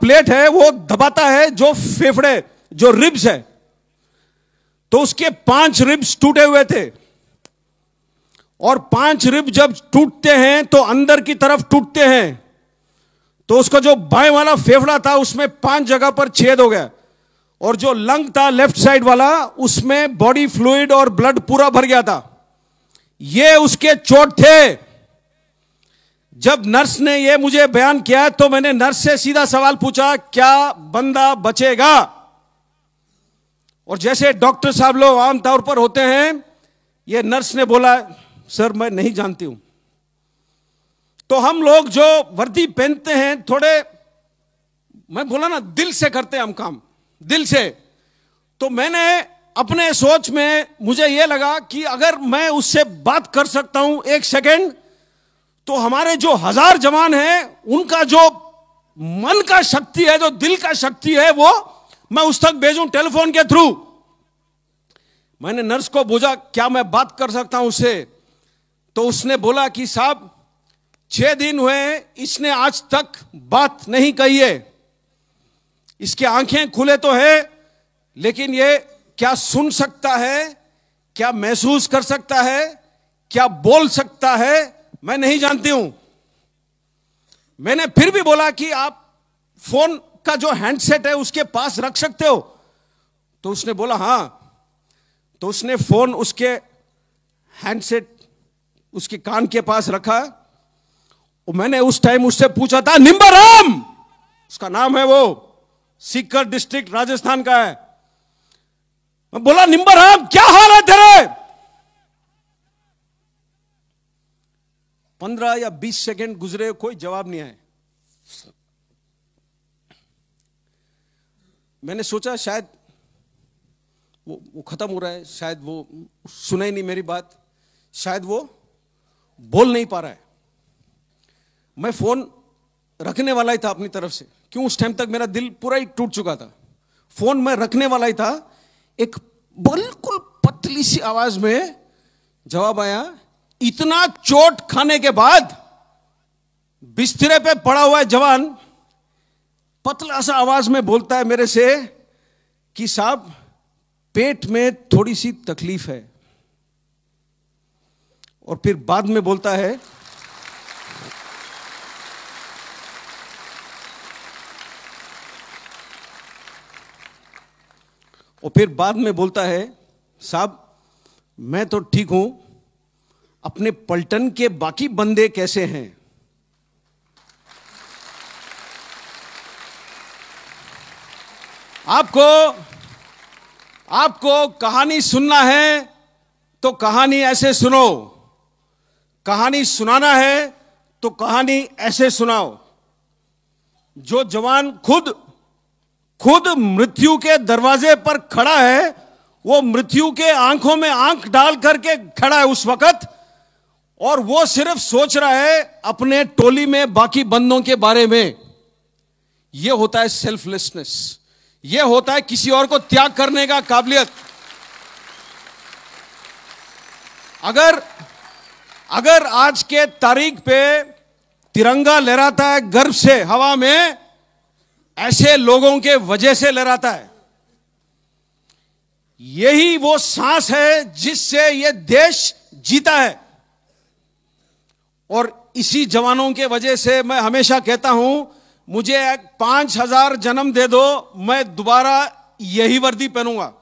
plate है वो दबाता है जो फेफड़े जो रिब्स है तो उसके पांच रिब्स टूटे हुए थे और पांच रिब जब टूटते हैं तो अंदर की तरफ टूटते हैं तो उसका जो बाएं वाला फेफड़ा था उसमें पांच जगह पर छेद हो गया और जो लंग था लेफ्ट साइड वाला उसमें बॉडी फ्लूड और ब्लड पूरा भर गया था ये उसके चोट थे जब नर्स ने यह मुझे बयान किया तो मैंने नर्स से सीधा सवाल पूछा क्या बंदा बचेगा और जैसे डॉक्टर साहब लोग आमतौर पर होते हैं ये नर्स ने बोला सर मैं नहीं जानती हूं तो हम लोग जो वर्दी पहनते हैं थोड़े मैं बोला ना दिल से करते हैं हम काम दिल से तो मैंने अपने सोच में मुझे यह लगा कि अगर मैं उससे बात कर सकता हूं एक सेकेंड तो हमारे जो हजार जवान हैं उनका जो मन का शक्ति है जो दिल का शक्ति है वो मैं उस तक भेजूं टेलीफोन के थ्रू मैंने नर्स को बोझा क्या मैं बात कर सकता हूं उससे तो उसने बोला कि साहब छह दिन हुए इसने आज तक बात नहीं कही है इसकी आंखें खुले तो है लेकिन ये क्या सुन सकता है क्या महसूस कर सकता है क्या बोल सकता है मैं नहीं जानती हूं मैंने फिर भी बोला कि आप फोन का जो हैंडसेट है उसके पास रख सकते हो तो उसने बोला हां तो उसने फोन उसके हैंडसेट उसके कान के पास रखा और मैंने उस टाइम उससे पूछा था निम्बाराम उसका नाम है वो सीकर डिस्ट्रिक्ट राजस्थान का है मैं बोला निम्बाराम क्या हाल है तेरे पंद्रह या बीस सेकंड गुजरे कोई जवाब नहीं आए मैंने सोचा शायद वो वो खत्म हो रहा है शायद वो सुना ही नहीं मेरी बात शायद वो बोल नहीं पा रहा है मैं फोन रखने वाला ही था अपनी तरफ से क्यों उस टाइम तक मेरा दिल पूरा ही टूट चुका था फोन मैं रखने वाला ही था एक बिल्कुल पतली सी आवाज में जवाब आया इतना चोट खाने के बाद बिस्तरे पे पड़ा हुआ जवान पतला सा आवाज में बोलता है मेरे से कि साहब पेट में थोड़ी सी तकलीफ है और फिर बाद में बोलता है और फिर बाद में बोलता है साहब मैं तो ठीक हूं अपने पलटन के बाकी बंदे कैसे हैं आपको आपको कहानी सुनना है तो कहानी ऐसे सुनो कहानी सुनाना है तो कहानी ऐसे सुनाओ जो जवान खुद खुद मृत्यु के दरवाजे पर खड़ा है वो मृत्यु के आंखों में आंख डाल करके खड़ा है उस वक्त और वो सिर्फ सोच रहा है अपने टोली में बाकी बंदों के बारे में ये होता है सेल्फलेसनेस ये होता है किसी और को त्याग करने का काबिलियत अगर अगर आज के तारीख पे तिरंगा लहराता है गर्व से हवा में ऐसे लोगों के वजह से लहराता है यही वो सांस है जिससे ये देश जीता है और इसी जवानों के वजह से मैं हमेशा कहता हूं मुझे पांच हजार जन्म दे दो मैं दोबारा यही वर्दी पहनूंगा